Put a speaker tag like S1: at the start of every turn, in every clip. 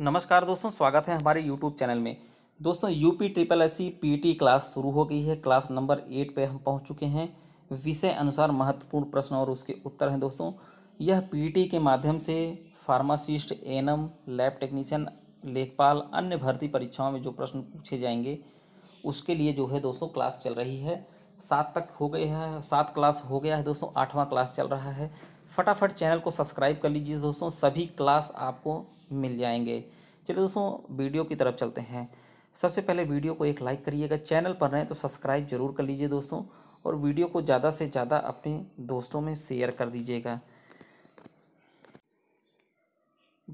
S1: नमस्कार दोस्तों स्वागत है हमारे यूट्यूब चैनल में दोस्तों UP triple S C class शुरू हो गई है क्लास नंबर एट पे हम पहुंच चुके हैं विषय अनुसार महत्वपूर्ण प्रश्न और उसके उत्तर हैं दोस्तों यह पीटी के माध्यम से फार्मासिस्ट एनम लैब टेक्नीशियन लेखपाल अन्य भर्ती परीक्षाओं में जो प्रश्न पूछे जाएंगे उसके लिए जो है दोस्तों क्लास चल रही है सात तक हो गई है सात क्लास हो गया है दोस्तों आठवां क्लास चल रहा है फटाफट चैनल को सब्सक्राइब कर लीजिए दोस्तों सभी क्लास आपको मिल जाएंगे चलिए दोस्तों वीडियो की तरफ चलते हैं सबसे पहले वीडियो को एक लाइक करिएगा चैनल पर रहें तो सब्सक्राइब जरूर कर लीजिए दोस्तों और वीडियो को ज़्यादा से ज़्यादा अपने दोस्तों में शेयर कर दीजिएगा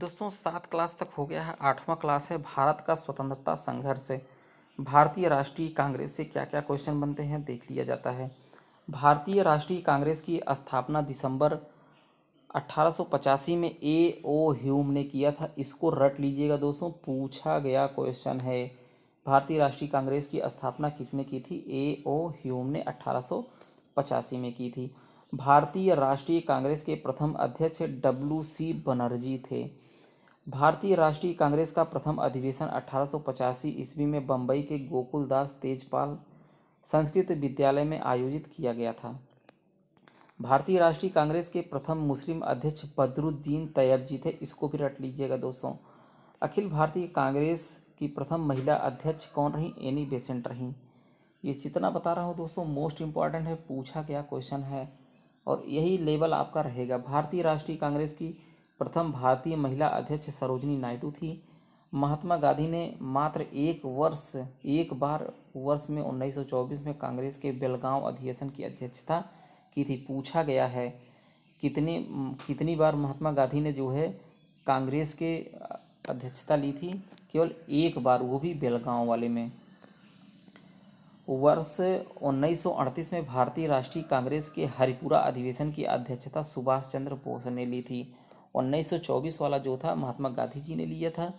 S1: दोस्तों सात क्लास तक हो गया है आठवां क्लास है भारत का स्वतंत्रता संघर्ष भारतीय राष्ट्रीय कांग्रेस से क्या क्या क्वेश्चन बनते हैं देख लिया जाता है भारतीय राष्ट्रीय कांग्रेस की स्थापना दिसंबर 1885 में ए ओ ह्यूम ने किया था इसको रट लीजिएगा दोस्तों पूछा गया क्वेश्चन है भारतीय राष्ट्रीय कांग्रेस की स्थापना किसने की थी ए ओ ह्यूम ने 1885 में की थी भारतीय राष्ट्रीय कांग्रेस के प्रथम अध्यक्ष डब्ल्यू सी बनर्जी थे भारतीय राष्ट्रीय कांग्रेस का प्रथम अधिवेशन 1885 ईस्वी में बम्बई के गोकुलदास तेजपाल संस्कृत विद्यालय में आयोजित किया गया था भारतीय राष्ट्रीय कांग्रेस के प्रथम मुस्लिम अध्यक्ष बदरुद्दीन तैयब जी थे इसको भी रट लीजिएगा दोस्तों अखिल भारतीय कांग्रेस की प्रथम महिला अध्यक्ष कौन रही एनी बेसेंट रही ये जितना बता रहा हूँ दोस्तों मोस्ट इम्पॉर्टेंट है पूछा गया क्वेश्चन है और यही लेवल आपका रहेगा भारतीय राष्ट्रीय कांग्रेस की प्रथम भारतीय महिला अध्यक्ष सरोजनी नायडू थी महात्मा गांधी ने मात्र एक वर्ष एक बार वर्ष में 1924 में कांग्रेस के बेलगांव अधिवेशन की अध्यक्षता की थी पूछा गया है कितने कितनी बार महात्मा गांधी ने जो है कांग्रेस के अध्यक्षता ली थी केवल एक बार वो भी बेलगांव वाले में वर्ष 1938 में भारतीय राष्ट्रीय कांग्रेस के हरिपुरा अधिवेशन की अध्यक्षता सुभाष चंद्र बोस ने ली थी 1924 वाला जो था महात्मा गांधी जी ने लिया था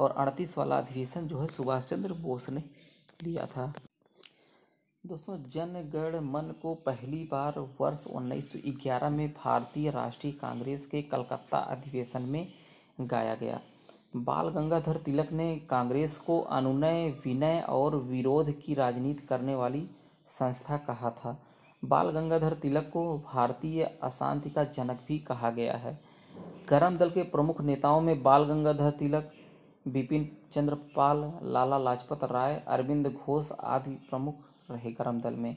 S1: और अड़तीस वाला अधिवेशन जो है सुभाष चंद्र बोस ने लिया था दोस्तों जनगण मन को पहली बार वर्ष 1911 में भारतीय राष्ट्रीय कांग्रेस के कलकत्ता अधिवेशन में गाया गया बाल गंगाधर तिलक ने कांग्रेस को अनुनय विनय और विरोध की राजनीति करने वाली संस्था कहा था बाल गंगाधर तिलक को भारतीय अशांति का जनक भी कहा गया है गरम दल के प्रमुख नेताओं में बाल गंगाधर तिलक बिपिन चंद्र पाल लाला लाजपत राय अरविंद घोष आदि प्रमुख रहे करमदल में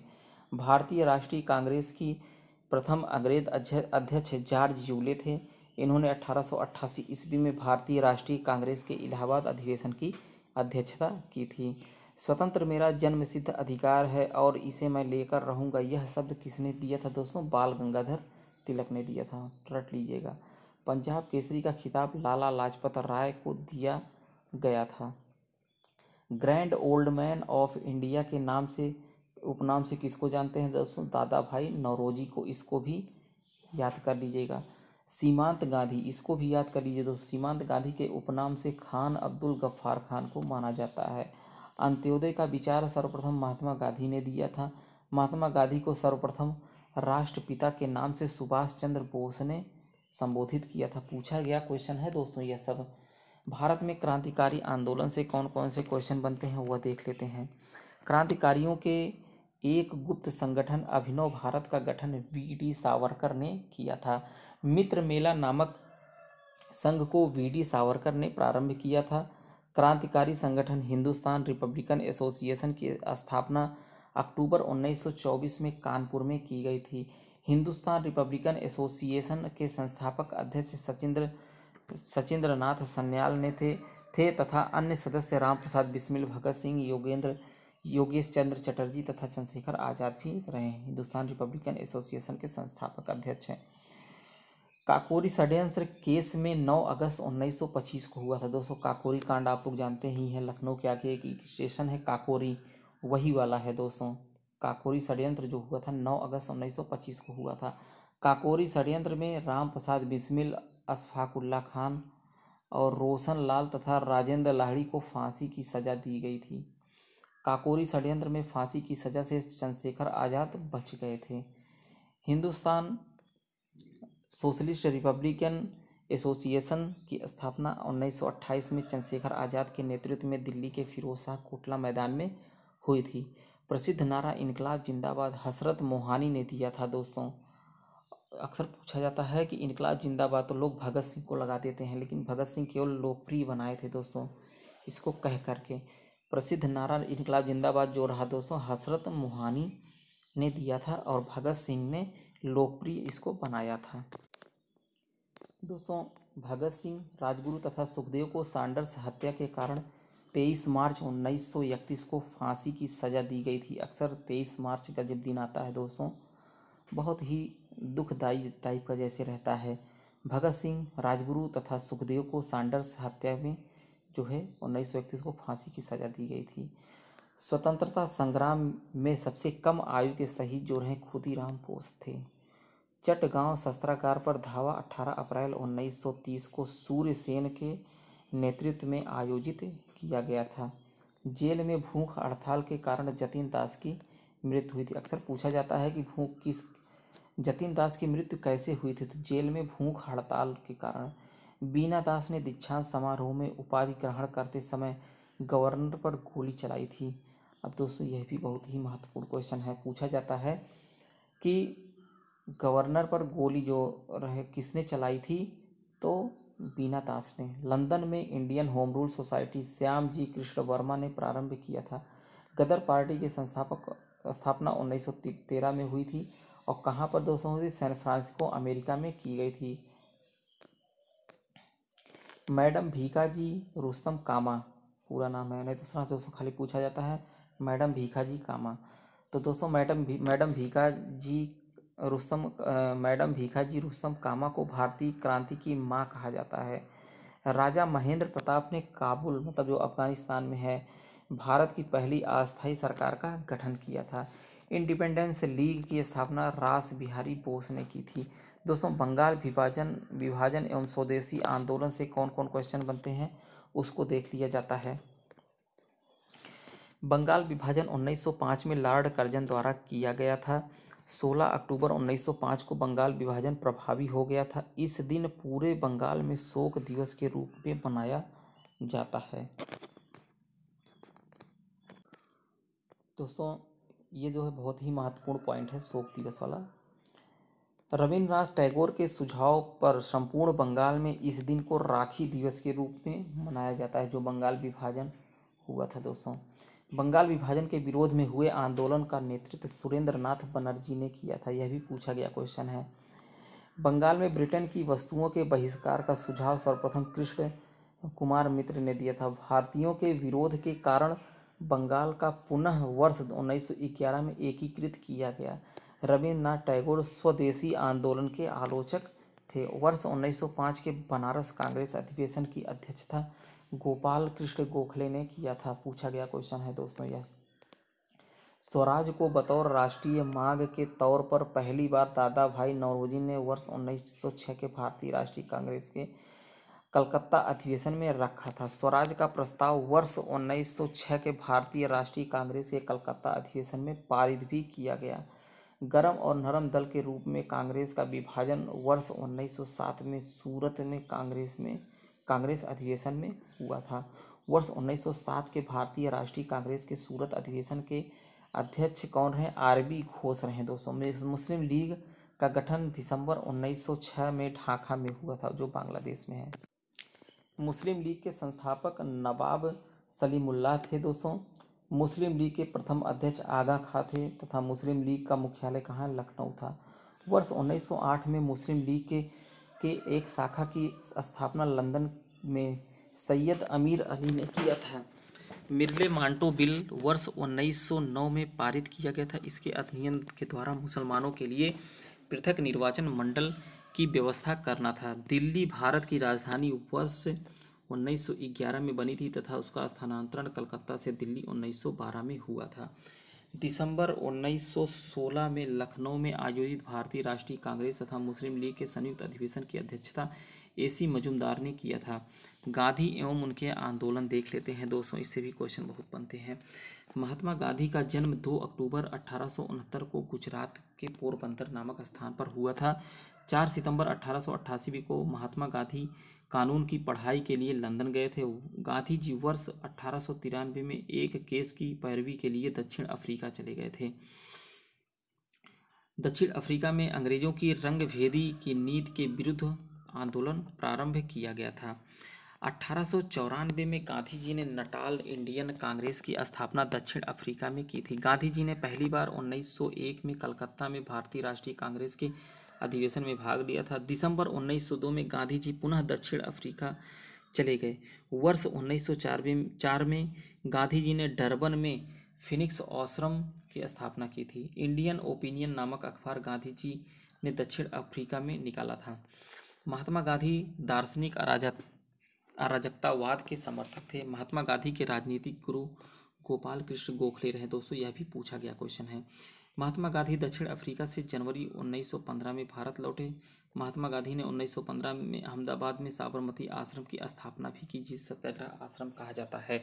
S1: भारतीय राष्ट्रीय कांग्रेस की प्रथम अंग्रेज अध्यक्ष जॉर्ज यूले थे इन्होंने 1888 ईस्वी में भारतीय राष्ट्रीय कांग्रेस के इलाहाबाद अधिवेशन की अध्यक्षता की थी स्वतंत्र मेरा जन्मसिद्ध अधिकार है और इसे मैं लेकर रहूँगा यह शब्द किसने दिया था दोस्तों बाल गंगाधर तिलक ने दिया था रट लीजिएगा पंजाब केसरी का खिताब लाला लाजपत राय को दिया गया था grand old man of India के नाम से उपनाम से किसको जानते हैं दोस्तों दादा भाई नौरोजी को इसको भी याद कर लीजिएगा सीमांत गांधी इसको भी याद कर लीजिए दोस्तों सीमांत गांधी के उपनाम से खान अब्दुल गफ्फार खान को माना जाता है अंत्योदय का विचार सर्वप्रथम महात्मा गांधी ने दिया था महात्मा गांधी को सर्वप्रथम राष्ट्रपिता के नाम से सुभाष चंद्र बोस ने संबोधित किया था पूछा गया क्वेश्चन है दोस्तों यह सब भारत में क्रांतिकारी आंदोलन से कौन कौन से क्वेश्चन बनते हैं वह देख लेते हैं क्रांतिकारियों के एक गुप्त संगठन अभिनव भारत का गठन वी डी सावरकर ने किया था मित्र मेला नामक संघ को वी डी सावरकर ने प्रारंभ किया था क्रांतिकारी संगठन हिंदुस्तान रिपब्लिकन एसोसिएशन की स्थापना अक्टूबर 1924 में कानपुर में की गई थी हिंदुस्तान रिपब्लिकन एसोसिएशन के संस्थापक अध्यक्ष सचिंद्र सचिंद्र नाथ सन्याल ने थे थे तथा अन्य सदस्य राम प्रसाद बिस्मिल भगत सिंह योगेंद्र योगेश चंद्र चटर्जी तथा चंद्रशेखर आज़ाद भी रहे हिंदुस्तान रिपब्लिकन एसोसिएशन के संस्थापक अध्यक्ष हैं काकोरी षड्यंत्र केस में 9 अगस्त 1925 को हुआ था दोस्तों काकोरी कांड आप लोग जानते ही हैं लखनऊ के आगे एक स्टेशन है काकोरी वही वाला है दोस्तों काकोरी षड्यंत्र जो हुआ था 9 अगस्त 1925 को हुआ था काकोरी षड्यंत्र में राम प्रसाद बिस्मिल अशफाकुल्ला खान और रोशन लाल तथा राजेंद्र लाहड़ी को फांसी की सज़ा दी गई थी काकोरी षडयंत्र में फांसी की सज़ा से चंद्रशेखर आज़ाद बच गए थे हिंदुस्तान सोशलिस्ट रिपब्लिकन एसोसिएशन की स्थापना 1928 में चंद्रशेखर आज़ाद के नेतृत्व में दिल्ली के फिरोज शाह कोटला मैदान में हुई थी प्रसिद्ध नारा इनकलाब जिंदाबाद हसरत मोहानी ने दिया था दोस्तों अक्सर पूछा जाता है कि इनकलाब जिंदाबाद तो लोग भगत सिंह को लगा देते हैं लेकिन भगत सिंह केवल लोकप्रिय बनाए थे दोस्तों इसको कह करके प्रसिद्ध नारा इनकलाब जिंदाबाद जो रहा दोस्तों हसरत मोहानी ने दिया था और भगत सिंह ने लोकप्रिय इसको बनाया था दोस्तों भगत सिंह राजगुरु तथा सुखदेव को सांडर्स हत्या के कारण 23 मार्च उन्नीस को फांसी की सज़ा दी गई थी अक्सर 23 मार्च का जब दिन आता है दोस्तों बहुत ही दुखदायी टाइप का जैसे रहता है भगत सिंह राजगुरु तथा सुखदेव को सांडर्स हत्या में जो है उन्नीस सौ इकतीस को फांसी की सजा दी गई थी स्वतंत्रता संग्राम में सबसे कम आयु के शहीद जो रहे खुदीराम बोस थे चटगांव शस्त्रागार पर धावा 18 अप्रैल 1930 को सूर्य सेन के नेतृत्व में आयोजित किया गया था जेल में भूख हड़ताल के कारण जतिन दास की मृत्यु हुई थी अक्सर पूछा जाता है कि भूख किस जतिन दास की मृत्यु कैसे हुई थी तो जेल में भूख हड़ताल के कारण बीना दास ने दीक्षांत समारोह में उपाधि ग्रहण करते समय गवर्नर पर गोली चलाई थी अब दोस्तों यह भी बहुत ही महत्वपूर्ण क्वेश्चन है पूछा जाता है कि गवर्नर पर गोली जो रहे किसने चलाई थी तो बीना दास ने लंदन में Indian home rule society Shyam ji Krishna Varma ने प्रारंभ किया था गदर पार्टी के संस्थापक स्थापना उन्नीस में हुई थी और कहाँ पर दोस्तों हुई थी सैन फ्रांसिस्को अमेरिका में की गई थी मैडम जी रुस्तम कामा पूरा नाम है नहीं दूसरा तो दोस्तों खाली पूछा जाता है मैडम भीखाजी कामा तो दोस्तों मैडम भी, मैडम भीखा जी रुस्तम मैडम भीखाजी रुस्तम कामा को भारतीय क्रांति की माँ कहा जाता है राजा महेंद्र प्रताप ने काबुल मतलब जो अफगानिस्तान में है भारत की पहली अस्थायी सरकार का गठन किया था इंडिपेंडेंस लीग की स्थापना रास बिहारी बोस ने की थी दोस्तों बंगाल विभाजन विभाजन एवं स्वदेशी आंदोलन से कौन कौन क्वेश्चन बनते हैं उसको देख लिया जाता है बंगाल विभाजन 1905 में लॉर्ड कर्जन द्वारा किया गया था 16 अक्टूबर 1905 को बंगाल विभाजन प्रभावी हो गया था इस दिन पूरे बंगाल में शोक दिवस के रूप में मनाया जाता है दोस्तों ये जो है बहुत ही महत्वपूर्ण पॉइंट है शोक दिवस वाला रविन्द्रनाथ टैगोर के सुझाव पर संपूर्ण बंगाल में इस दिन को राखी दिवस के रूप में मनाया जाता है जो बंगाल विभाजन हुआ था दोस्तों बंगाल विभाजन के विरोध में हुए आंदोलन का नेतृत्व सुरेंद्र नाथ बनर्जी ने किया था यह भी पूछा गया क्वेश्चन है बंगाल में ब्रिटेन की वस्तुओं के बहिष्कार का सुझाव सर्वप्रथम कृष्ण कुमार मित्र ने दिया था भारतीयों के विरोध के कारण बंगाल का पुनः वर्ष 1911 में एकीकृत किया गया रविन्द्रनाथ टैगोर स्वदेशी आंदोलन के आलोचक थे वर्ष 1905 के बनारस कांग्रेस अधिवेशन की अध्यक्षता गोपाल कृष्ण गोखले ने किया था पूछा गया क्वेश्चन है दोस्तों यह स्वराज को बतौर राष्ट्रीय मांग के तौर पर पहली बार दादा भाई नौरोजी ने वर्ष 1906 के भारतीय राष्ट्रीय कांग्रेस के कलकत्ता अधिवेशन में रखा था स्वराज का प्रस्ताव वर्ष 1906 के भारतीय राष्ट्रीय कांग्रेस के कलकत्ता अधिवेशन में पारित भी किया गया गरम और नरम दल के रूप में कांग्रेस का विभाजन वर्ष 1907 में सूरत में कांग्रेस में कांग्रेस अधिवेशन में हुआ था वर्ष 1907 के भारतीय राष्ट्रीय कांग्रेस के सूरत अधिवेशन के अध्यक्ष कौन रहे आर बी घोष रहे दोस्तों मुस्लिम लीग का गठन दिसंबर 1906 में ढाका में हुआ था जो बांग्लादेश में है मुस्लिम लीग के संस्थापक नवाब सलीमुल्लाह थे दोस्तों मुस्लिम लीग के प्रथम अध्यक्ष आगा खा थे तथा मुस्लिम लीग का मुख्यालय कहाँ लखनऊ था वर्ष 1908 में मुस्लिम लीग के के एक शाखा की स्थापना लंदन में सैयद अमीर अली ने किया था मिर्ले मांटो बिल वर्ष 1909 में पारित किया गया था इसके अध्ययन के द्वारा मुसलमानों के लिए पृथक निर्वाचन मंडल की व्यवस्था करना था दिल्ली भारत की राजधानी वर्ष 1911 में बनी थी तथा उसका स्थानांतरण कलकत्ता से दिल्ली 1912 में हुआ था दिसंबर 1916 में लखनऊ में आयोजित भारतीय राष्ट्रीय कांग्रेस तथा मुस्लिम लीग के संयुक्त अधिवेशन की अध्यक्षता एसी मजुमदार ने किया था गांधी एवं उनके आंदोलन देख लेते हैं दोस्तों इससे भी क्वेश्चन बहुत बनते हैं महात्मा गांधी का जन्म 2 अक्टूबर अठारह को गुजरात के पोरबंदर नामक स्थान पर हुआ था चार सितंबर अठारह को महात्मा गांधी कानून की पढ़ाई के लिए लंदन गए थे गांधी जी वर्ष अठारह में एक केस की पैरवी के लिए दक्षिण अफ्रीका चले गए थे दक्षिण अफ्रीका में अंग्रेजों की रंगभेदी की नीति के विरुद्ध आंदोलन प्रारंभ किया गया था अठारह में गांधी जी ने नटाल इंडियन कांग्रेस की स्थापना दक्षिण अफ्रीका में की थी गांधी जी ने पहली बार 1901 में कलकत्ता में भारतीय राष्ट्रीय कांग्रेस के अधिवेशन में भाग लिया था दिसंबर 1902 में गांधी जी पुनः दक्षिण अफ्रीका चले गए वर्ष उन्नीस में चार में गांधी जी ने डरबन में फिनिक्स आश्रम की स्थापना की थी इंडियन ओपिनियन नामक अखबार गांधी जी ने दक्षिण अफ्रीका में निकाला था महात्मा गांधी दार्शनिक अराजक अराजकतावाद के समर्थक थे महात्मा गांधी के राजनीतिक गुरु गोपाल कृष्ण गोखले रहे दोस्तों यह भी पूछा गया क्वेश्चन है महात्मा गांधी दक्षिण अफ्रीका से जनवरी 1915 में भारत लौटे महात्मा गांधी ने 1915 में अहमदाबाद में साबरमती आश्रम की स्थापना भी की जिसे सत्याग्रह आश्रम कहा जाता है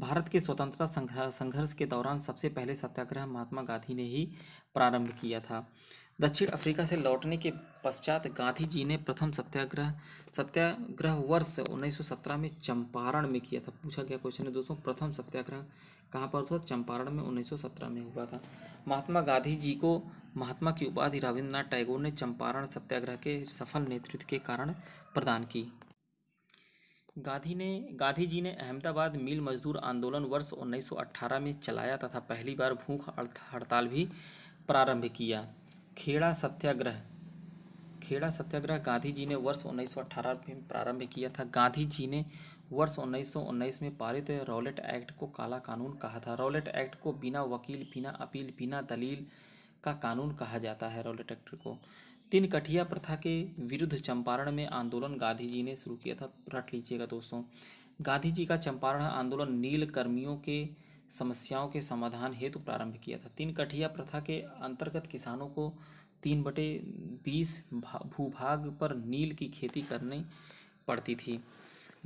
S1: भारत के स्वतंत्रता संघर्ष के दौरान सबसे पहले सत्याग्रह महात्मा गांधी ने ही प्रारंभ किया था दक्षिण अफ्रीका से लौटने के पश्चात गांधी जी ने प्रथम सत्याग्रह सत्याग्रह वर्ष 1917 में चंपारण में किया था पूछा गया क्वेश्चन है दोस्तों प्रथम सत्याग्रह कहाँ पर था चंपारण में 1917 में हुआ था महात्मा गांधी जी को महात्मा की उपाधि रविन्द्रनाथ टैगोर ने चंपारण सत्याग्रह के सफल नेतृत्व के कारण प्रदान की गांधी ने गांधी जी ने अहमदाबाद मिल मजदूर आंदोलन वर्ष 1918 में चलाया तथा पहली बार भूख हड़ताल भी प्रारंभ किया खेड़ा सत्याग्रह खेड़ा सत्याग्रह गांधी जी ने वर्ष 1918 में प्रारंभ किया था गांधी जी ने वर्ष 1919 में पारित रॉलेट एक्ट को काला कानून कहा था रॉलेट एक्ट को बिना वकील बिना अपील बिना दलील का कानून कहा जाता है रॉलेट एक्ट को तीन कठिया प्रथा के विरुद्ध चंपारण में आंदोलन गांधी जी ने शुरू किया था रट लीजिएगा दोस्तों गांधी जी का चंपारण आंदोलन नील कर्मियों के समस्याओं के समाधान हेतु प्रारंभ किया था तीन कठिया प्रथा के अंतर्गत किसानों को तीन बटे बीस भूभाग पर नील की खेती करनी पड़ती थी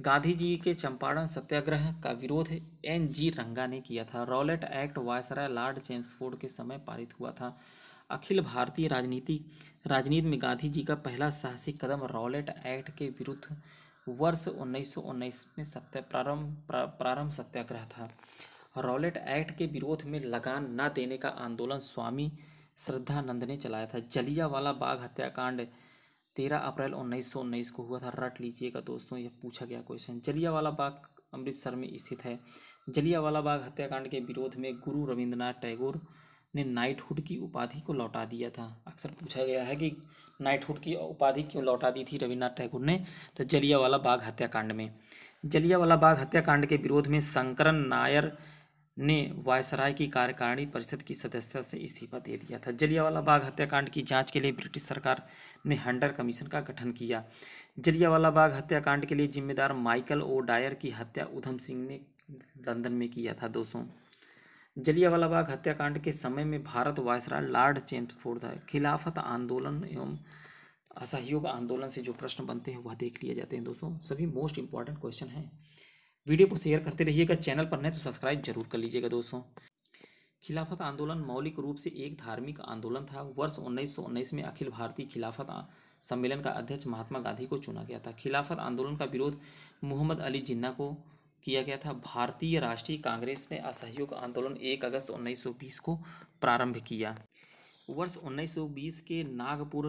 S1: गांधी जी के चंपारण सत्याग्रह का विरोध एन जी रंगा ने किया था Rowlatt Act viceroy Lord Chelmsford के समय पारित हुआ था अखिल भारतीय राजनीति राजनीति में गांधी जी का पहला साहसिक कदम रॉलेट एक्ट के विरुद्ध वर्ष उन्नीस में सत्या प्रारंभ प्रारंभ सत्याग्रह था रॉलेट एक्ट के विरोध में लगान न देने का आंदोलन स्वामी श्रद्धानंद ने चलाया था जलियावाला बाग हत्याकांड तेरह अप्रैल उन्नीस सौ उन्नीस को हुआ था रट लीजिएगा दोस्तों यह पूछा गया क्वेश्चन जलियावाला बाग अमृतसर में स्थित है जलियावाला बाग हत्याकांड के विरोध में गुरु रविंद्रनाथ टैगोर ने नाइटहुड की उपाधि को लौटा दिया था अक्सर पूछा गया है कि नाइटहुड की उपाधि क्यों लौटा दी थी रविन्द्रनाथ टैगोर ने तो जलियावाला बाग हत्याकांड में जलियावाला बाग हत्याकांड के विरोध में शंकरन नायर ने वायसराय की कार्यकारिणी परिषद की सदस्यता से इस्तीफा दे दिया था जलियावाला बाग हत्याकांड की जांच के लिए ब्रिटिश सरकार ने हंडर कमीशन का गठन किया जलियावाला बाग हत्याकांड के लिए जिम्मेदार माइकल ओ डायर की हत्या उधम सिंह ने लंदन में किया था दोस्तों जलियावाला बाग हत्याकांड के समय में भारत वायसराय लॉर्ड चेम्सफोर्ड था खिलाफत आंदोलन एवं असहयोग आंदोलन से जो प्रश्न बनते हैं वह देख लिए जाते हैं दोस्तों सभी मोस्ट इंपॉर्टेंट क्वेश्चन हैं वीडियो को शेयर करते रहिएगा चैनल पर नहीं तो सब्सक्राइब जरूर कर लीजिएगा दोस्तों खिलाफत आंदोलन मौलिक रूप से एक धार्मिक आंदोलन था वर्ष उन्नीस में अखिल भारतीय खिलाफत सम्मेलन का अध्यक्ष महात्मा गांधी को चुना गया था खिलाफत आंदोलन का विरोध मोहम्मद अली जिन्ना को किया गया था भारतीय राष्ट्रीय कांग्रेस ने असहयोग आंदोलन 1 अगस्त 1920 को प्रारंभ किया वर्ष 1920 के नागपुर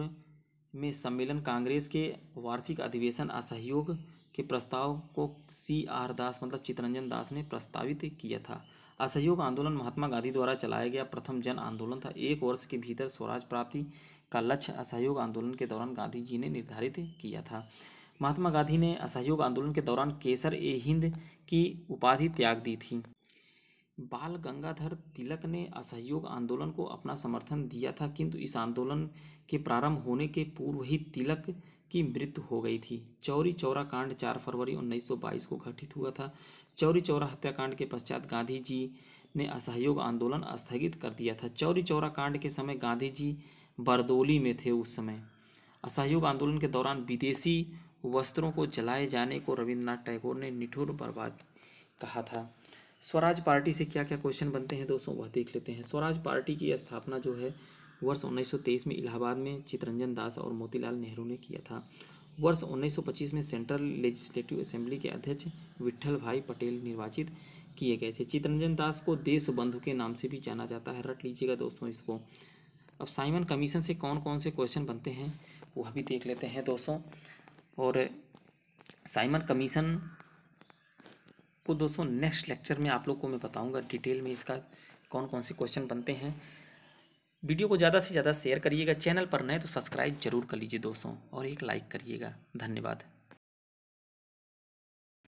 S1: में सम्मेलन कांग्रेस के वार्षिक अधिवेशन असहयोग के प्रस्ताव को सी आर दास मतलब चितरंजन दास ने प्रस्तावित किया था असहयोग आंदोलन महात्मा गांधी द्वारा चलाया गया प्रथम जन आंदोलन था एक वर्ष के भीतर स्वराज प्राप्ति का लक्ष्य असहयोग आंदोलन के दौरान गांधी जी ने निर्धारित किया था महात्मा गांधी ने असहयोग आंदोलन के दौरान केसर ए हिंद की उपाधि त्याग दी थी बाल गंगाधर तिलक ने असहयोग आंदोलन को अपना समर्थन दिया था किंतु इस आंदोलन के प्रारंभ होने के पूर्व ही तिलक की मृत्यु हो गई थी चौरी चौरा कांड 4 फरवरी 1922 को घटित हुआ था चौरी चौरा हत्याकांड के पश्चात गांधी जी ने असहयोग आंदोलन स्थगित कर दिया था चौरी चौरा कांड के समय गांधी जी बरदोली में थे उस समय असहयोग आंदोलन के दौरान विदेशी वस्त्रों को जलाए जाने को रविन्द्रनाथ टैगोर ने निठुर बर्बाद कहा था स्वराज पार्टी से क्या क्या क्वेश्चन बनते हैं दोस्तों वह देख लेते हैं स्वराज पार्टी की स्थापना जो है वर्ष 1923 में इलाहाबाद में चितरंजन दास और मोतीलाल नेहरू ने किया था वर्ष 1925 में सेंट्रल लेजिस्लेटिव असेंबली के अध्यक्ष विठल भाई पटेल निर्वाचित किए गए थे चितरंजन दास को देश बंधु के नाम से भी जाना जाता है रट लीजिएगा दोस्तों इसको अब साइमन कमीशन से कौन कौन से क्वेश्चन बनते हैं वह भी देख लेते हैं दोस्तों और साइमन कमीशन को दोस्तों नेक्स्ट लेक्चर में आप लोग को मैं बताऊँगा डिटेल में इसका कौन कौन से क्वेश्चन बनते हैं वीडियो को ज़्यादा से ज़्यादा शेयर करिएगा चैनल पर नए तो सब्सक्राइब जरूर कर लीजिए दोस्तों और एक लाइक करिएगा धन्यवाद